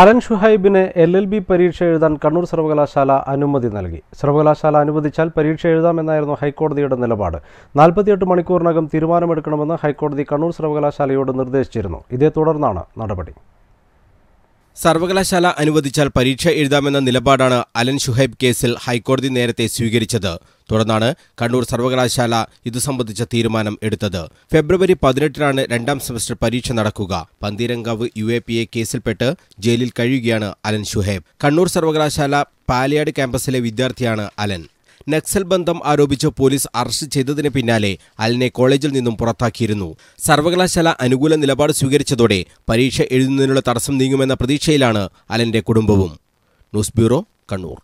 അരൻ ഷുഹൈബിന് L L B പരീക്ഷ എഴുതാൻ കണ്ണൂർ സർവകലാശാല അനുമതി നൽകി സർവകലാശാല അനുവദിച്ചാൽ പരീക്ഷ എഴുതാമെന്നായിരുന്നു ഹൈക്കോടതിയുടെ നിലപാട് നാൽപ്പത്തിയെട്ട് മണിക്കൂറിനകം തീരുമാനമെടുക്കണമെന്ന് ഹൈക്കോടതി കണ്ണൂർ സർവകലാശാലയോട് നിർദ്ദേശിച്ചിരുന്നു ഇതേ തുടർന്നാണ് നടപടി സർവകലാശാല അനുവദിച്ചാൽ പരീക്ഷ എഴുതാമെന്ന നിലപാടാണ് അലൻ ഷുഹൈബ് കേസിൽ ഹൈക്കോടതി നേരത്തെ സ്വീകരിച്ചത് തുടർന്നാണ് കണ്ണൂർ സർവകലാശാല ഇതു സംബന്ധിച്ച തീരുമാനം എടുത്തത് ഫെബ്രുവരി പതിനെട്ടിനാണ് രണ്ടാം സെമസ്റ്റർ പരീക്ഷ നടക്കുക Pantheerankavu U A P A കേസിൽപ്പെട്ട് ജയിലിൽ കഴിയുകയാണ് അലൻ ഷുഹൈബ് കണ്ണൂർ സർവകലാശാല പാലിയാട് ക്യാമ്പസിലെ വിദ്യാർത്ഥിയാണ് അലൻ നക്സൽ ബന്ധം ആരോപിച്ച് പോലീസ് അറസ്റ്റ് ചെയ്തതിന് പിന്നാലെ അലിനെ കോളേജിൽ നിന്നും പുറത്താക്കിയിരുന്നു സർവകലാശാല അനുകൂല നിലപാട് സ്വീകരിച്ചതോടെ പരീക്ഷ എഴുതുന്നതിനുള്ള തടസ്സം നീങ്ങുമെന്ന പ്രതീക്ഷയിലാണ് അലന്റെ കുടുംബവും ന്യൂസ് ബ്യൂറോ കണ്ണൂർ